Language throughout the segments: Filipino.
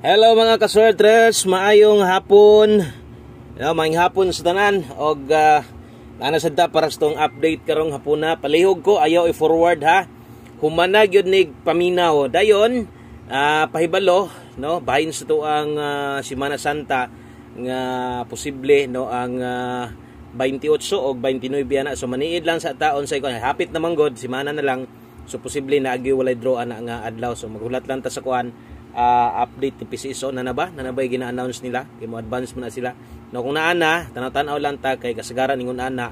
Hello mga kasorters, maayong hapon. Hello, maayong hapon sa tanan og uh, ah, nanasad ta para sa tong update karong hapon na palihog ko ayaw i-forward ha. Humana gyud ni paminaw. Dayon uh, pahibalo no bahin sa tuang uh, ah, Semana Santa nga posible no ang uh, 28 og 29 yana so maniid lang sa taon sa ikon hapit naman god semana na lang so posible na agi walay draw ana nga adlaw so maghulat lang ta sa kuan uh, update ni PCSO na na ba na nabay gina-announce nila kay advance mo na sila no kung naana, na tanaw-tanaw lang ta kay kasagaran ingon Unana.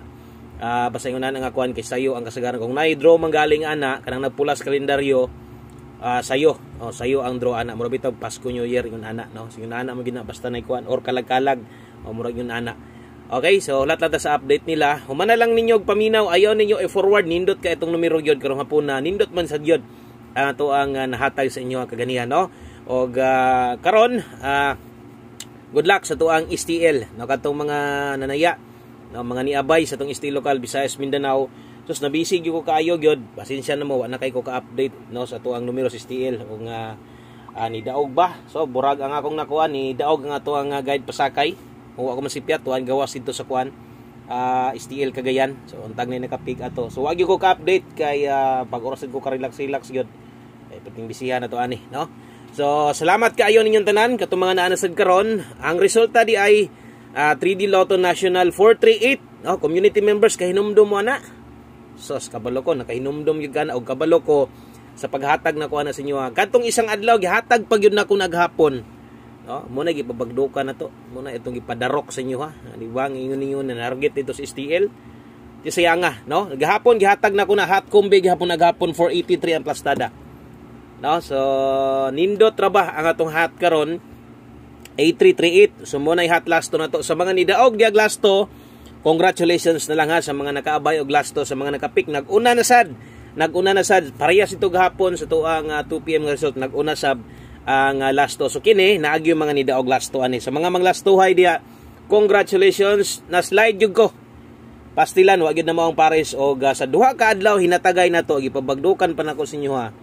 uh, ah, basta ingon ana nga kuan kay sayo ang kasagaran kung nay draw man galing ana kanang napulas kalendaryo uh, sayo oh, sayo ang draw ana murag bitaw Pasko New Year yung ana no so yung ana mo gina basta nay kuan or kalag-kalag o oh, murag yung ana Okay, so lahat lata sa update nila. Humana lang ninyo paminaw, ayaw ninyo i-forward nindot ka itong numero gyud karong hapon na nindot man sa gyud uh, to ang uh, ah, nahatay sa inyo kaganihan no og uh, karon uh, good luck sa tuang STL no katong mga nanaya no mga niabay sa tong STL local Visayas Mindanao sus nabisig ko kaayo gyud pasensya na mo wa na kay ko ka-update no sa tuang numero sa STL og uh, uh, ni daog ba so burag ang akong nakuha ni daog nga to ang uh, guide pasakay o ako man si Piat tuan gawas dito sa kuan uh, STL Cagayan so untag ni nakapig ato so wag yo ko ka-update kay uh, pag oras ko ka relax relax gyud Kay eh, puting bisiya na to ani, no? So, salamat kaayo ninyong tanan katong mga naanasad karon. Ang resulta di ay uh, ah, 3D Lotto National 438, no? Community members kay hinumdom mo na. Sos kabalo ko nakahinumdom gyud kana og kabalo ko sa paghatag na ko na sa inyo. katong isang adlaw gihatag pag yun na ko naghapon. No? Muna gipabagdukan na to. Muna itong gipadarok sa inyo ha. Di ba? Ngayon ninyo na target dito sa STL. Ti sayanga, no? Gahapon gihatag na ko na hot combi gihapon naghapon 483 ang plastada. No? So, nindo trabah ang atong hat karon 8338. So, muna hat last to na to. Sa mga nidaog diag last to, congratulations na lang ha sa mga nakaabay og last to, sa mga nakapik. Nag-una na sad. Nag-una na sad. Parehas ito gahapon sa tuang uh, 2 PM result. Nag-una sab ang uh, ah, last to. So, kini, naagi yung mga nidaog last to. Ani. Sa mga mga last to, hay dia. congratulations. Na-slide yun ko pastilan wa gyud na mao ang pares og uh, sa duha ka adlaw hinatagay na to. Ipabagdukan pa na ko sa inyo ha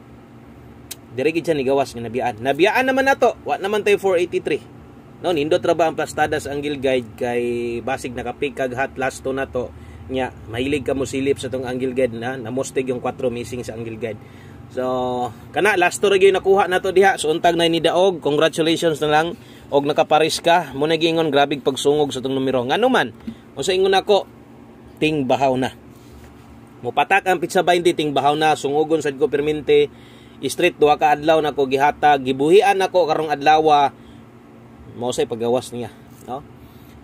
Dire gid siya ni gawas nga nabiyaan. Nabiyaan naman nato. Wa naman tayo 483. No, nindot ra ang plastadas ang guide kay basig nakapig kag hot last to nato nya mahilig ka mo silip sa tong angle guide na namostig yung 4 missing sa angle guide. So, kana last to ra gyud nakuha nato diha. So untag na ni daog. Congratulations na lang og nakaparis ka. Mo na giingon grabe pagsungog sa tong numero. Nganuman, unsa ingon nako? Ting bahaw na. Mupatak ang pizza binding ting bahaw na sungugon sa ko straight duha ka adlaw nako gihatag gibuhian nako karong adlaw mao say pagawas niya no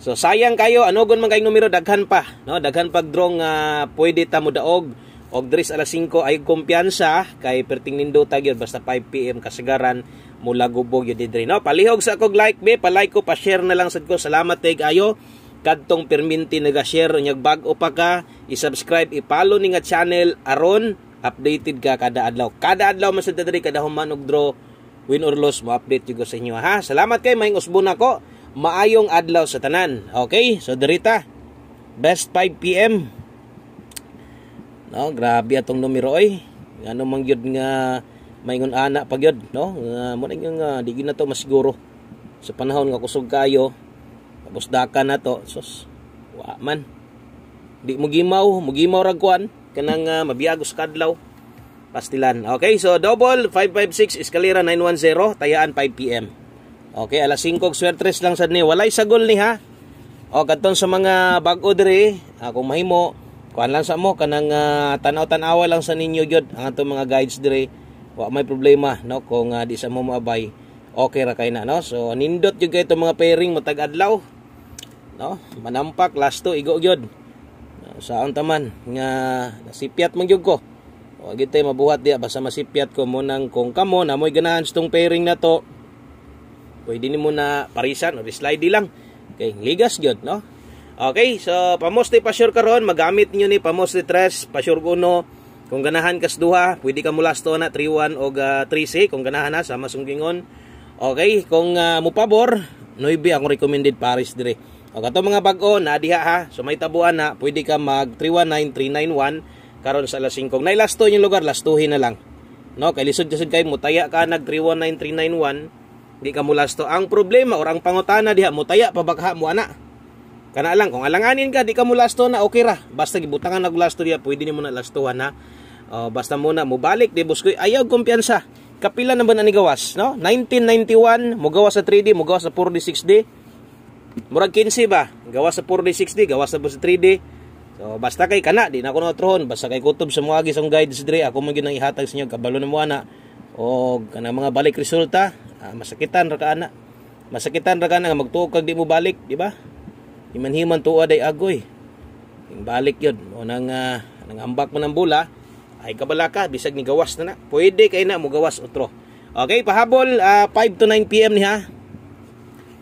so sayang kayo ano gon man kay numero daghan pa no daghan pag draw nga uh, pwede ta mo daog og dress alas 5 ay kumpiyansa kay perting nindot tagyod basta 5 pm kasagaran mula gubog yun didre no palihog sa kog like me palike ko pa share na lang sad ko salamat tig ayo kadtong perminti naga share nyag bag-o pa ka i-subscribe i-follow ni nga channel aron updated ka kada adlaw. Kada adlaw man sa dadiri kada humanog draw win or loss mo update jud sa inyo ha. Salamat kay maing usbon ako. Maayong adlaw sa tanan. Okay? So derita. best 5 PM. No, grabe atong numero oy. Ano mang gyud nga maingon ana pa gyud, no? Uh, mo nga uh, di na to masiguro sa panahon nga kusog kayo. Tapos daka na to. Sus. Wa man. Di mo gimaw, mo gimaw ragkuan kanang uh, ah, mabiyagos kadlaw pastilan. Okay, so double 556 eskalera 910 tayaan 5 PM. Okay, alas 5 og swertres lang sad ni. Walay sagol ni ha. O kadtong sa mga bag-o diri, akong ah, mahimo kuan lang sa mo kanang uh, tanaw-tanawa lang sa ninyo gyud ang atong mga guides dire Wa may problema no kung uh, di sa mo maabay. Okay ra kay na no. So nindot gyud kay mga pairing matag adlaw. No, manampak last to igo gyud saon taman nga nasipyat man gyud ko wag gitay mabuhat diya basta masipyat ko mo kung kamo na moy ganahan tong pairing na to pwede nimo na parisan o slide lang kay ligas gyud no okay so pamosti pa sure karon magamit niyo ni pamosti tres pa sure uno kung ganahan kas duha pwede ka mo last na 31 og uh, 3 kung ganahan na sa masunggingon okay kung uh, mo pabor 9 ang recommended paris dire o kato mga bag-o na diha ha. So may tabuan ha. pwede ka mag 319391 karon sa alas 5. Nay lasto yung lugar, lastuhin na lang. No, kay lisod jud kay mutaya ka nag 319391 di ka mo lasto. Ang problema or ang pangutana diha mutaya pa bagha mo ana. Kana lang kung alanganin ka di ka mo lasto na okay ra. Basta gibutangan nag lasto diha pwede nimo na lastuhan ha. Uh, basta muna mo balik di buskoy ayaw kumpiyansa kapila na ba na ni gawas no 1991 Mugawas sa 3D Mugawas sa 4D 6D murag 15 ba gawa sa 4D 6D gawas sa 3D so basta kay kana di na ko naturon basta kay kutob sa mga gisong guides dire ako man gyud nang ihatag sa inyo kabalo na mo ana o kana mga balik resulta ah, masakitan ra ka ana masakitan ra ka ana magtuo kag di mo balik di ba himan-himan tuwa day agoy yung balik yun o nang uh, ah, nang ambak mo ng bula ay kabalaka bisag ni gawas na na pwede kay na mo gawas utro okay pahabol uh, ah, 5 to 9 pm ni ha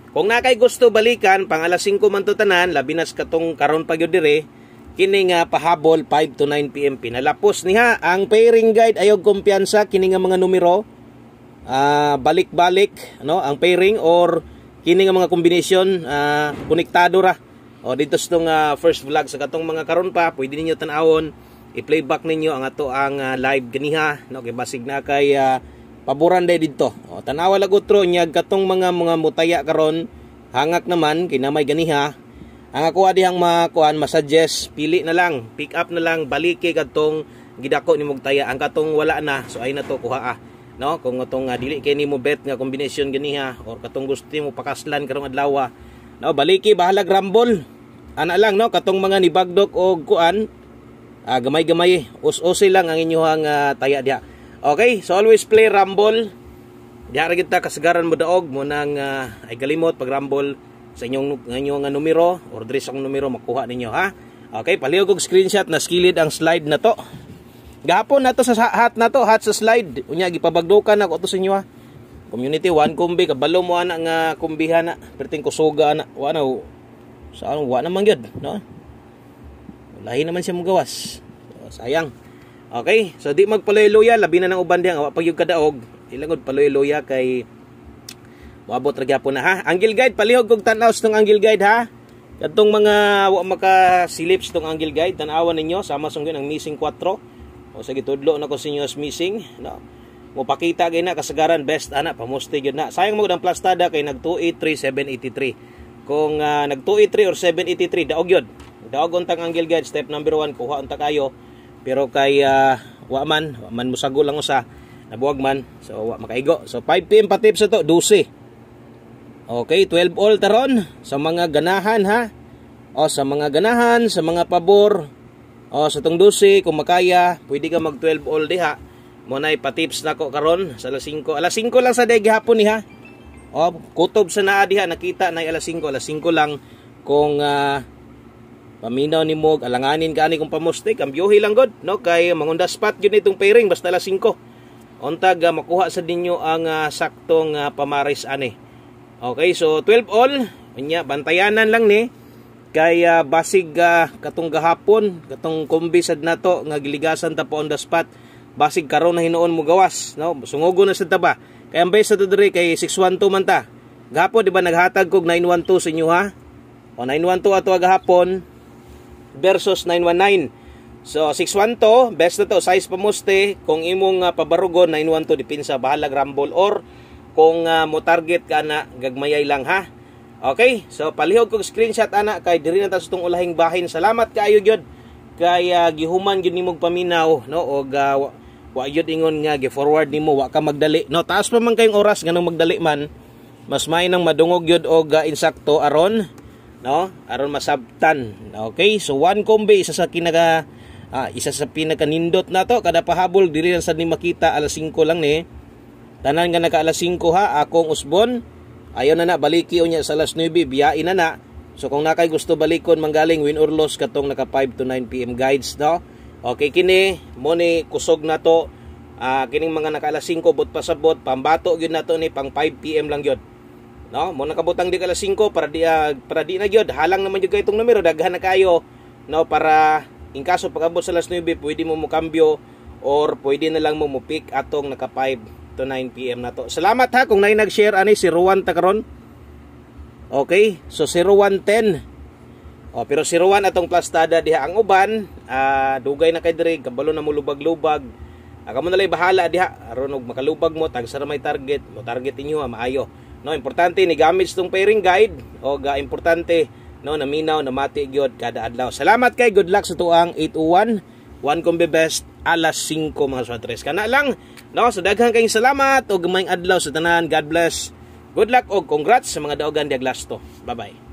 kung na kay gusto balikan pang alas 5 man to tanan, labi katong karon pa gyud dire, kini nga pahabol 5 to 9 PM pinalapos niha ang pairing guide ayog kumpiyansa kini nga mga numero uh, balik-balik no ang pairing or kini nga mga combination uh, ah, konektado ra. O dito sa tong uh, first vlog sa katong mga karon pa, pwede ninyo tan-awon i-playback ninyo ang ato ang uh, live ganiha no kay basig na kay uh, paboran day didto o, tanawa lagutro ro niya katong mga mga mutaya karon hangak naman kinamay ganiha ang ako dihang makuan masuggest pili na lang pick up na lang balike katong gidako ni mugtaya ang katong wala na so ay na to kuha ah no kung atong uh, dili kay nimo bet nga kombinasyon ganiha or katong gusto mo pakaslan karong adlaw ah. no balike bahala rambol ana lang no katong mga ni nibagdok og kuan ah, gamay-gamay us-usay lang ang inyong uh, taya diha Okay, so always play rumble. Diara kita kasagaran mo daog mo nang uh, ay galimot pag rumble sa inyong inyong uh, numero or dress ang numero makuha ninyo ha. Okay, palihog og screenshot na skilid ang slide na to. Gahapon nato sa hat na to, hat sa slide. Unya gipabagdukan ako to sa inyo ha. Community one kumbi kabalo mo ana nga kumbihan na perting kusuga ana wa na sa anong wa na man gyud no lahi naman siya mugawas so, sayang Okay, so di magpaloy-loya, labi na ng uban diyang awa pagyug kadaog. Ilangod paloy-loya kay Wabot ra gyapon na ha. Angle guide palihog kog tan-aw tong angle guide ha. Kadtong mga wa maka silips tong angle guide tan-awan ninyo sama sungyon ang missing 4. O sa gitudlo na ko sa inyo missing, no. Mo pakita gay na kasagaran best ana pamusti gyud na. Sayang mo ang plastada kay nag 283783. Kung uh, nag 283 or 783 daog gyud. Daog untang angle guide step number 1 kuha unta kayo pero kay uh, ah, waman waman musagol lang usa nabuwag man so wa makaigo so 5 pm pa tips to 12 okay 12 all taron sa mga ganahan ha o sa mga ganahan sa mga pabor o sa tong 12 kung makaya pwede ka mag 12 all diha mo na tips nako karon sa alas 5 alas 5 lang sa day gihapon ni ha o kutob sa naa diha nakita na alas 5 alas 5 lang kung uh, Paminaw ni Mog, alanganin ka ani kung pamustik. Ang biyohi lang god, no? Kay mangunda spot yun itong pairing, basta la 5. Untag, uh, ah, makuha sa dinyo ang uh, saktong uh, pamaris ani. Okay, so 12 all. Unya, bantayanan lang ni. Kay uh, basig uh, katong gahapon, katong kombi sad nato nga giligasan ta po on the spot. Basig karon na hinoon mo gawas, no? Sungugo na sad ta ba. Kay ang base sa to kay 612 man ta. Gahapon di ba naghatag kog 912 sa inyo ha? O 912 ato gahapon, versus 919. So 612 best na to size pamuste kung imong uh, ah, pabarugon 912 depensa bahala grambol or kung uh, mo target ka na gagmayay lang ha. Okay, so palihog kog screenshot ana kay diri na ta sa ulahing bahin. Salamat kaayo gyud kay uh, gihuman gyud nimo paminaw no og uh, wa yun ingon nga gi-forward nimo wa ka magdali no taas pa man kayong oras ganong magdali man mas may nang madungog yun og uh, insakto aron no aron masabtan okay so one kombe isa sa kinaga ah, isa sa pinakanindot nindot nato kada pahabol diri sa ni makita alas 5 lang ni tanan nga naka alas 5 ha akong usbon ayo na na baliki unya sa alas 9 biyain na na so kung nakay gusto balikon manggaling win or loss katong naka 5 to 9 pm guides no okay kini mo ni kusog nato ah, kining mga naka alas 5 but pasabot pambato gyud nato ni pang 5 pm lang gyud no mo nakabutang di ka alas 5 para di uh, para di na gyud halang naman jud kay itong numero daghan na kayo no para in kaso pagabot sa alas 9 pwede mo mo cambio or pwede na lang mo mo pick atong naka 5 to 9 pm na to salamat ha kung nay nag-share ani si Ruan Takaron okay so 0110 Oh, pero 01 Ruan atong plastada diha ang uban, uh, dugay na kay diri, kabalo na mo lubag-lubag. Aka ah, mo na bahala diha aron og makalubag mo tag sa may target, mo target inyo maayo. No, importante ni gamit tong pairing guide o ga importante no naminaw na mati gyud kada adlaw. Salamat kay good luck sa tuang 801. One kong best alas 5 mga swatres. Kana lang no so daghan kayong salamat og maayong adlaw sa tanan. God bless. Good luck og congrats sa mga daogan diaglasto. Bye-bye.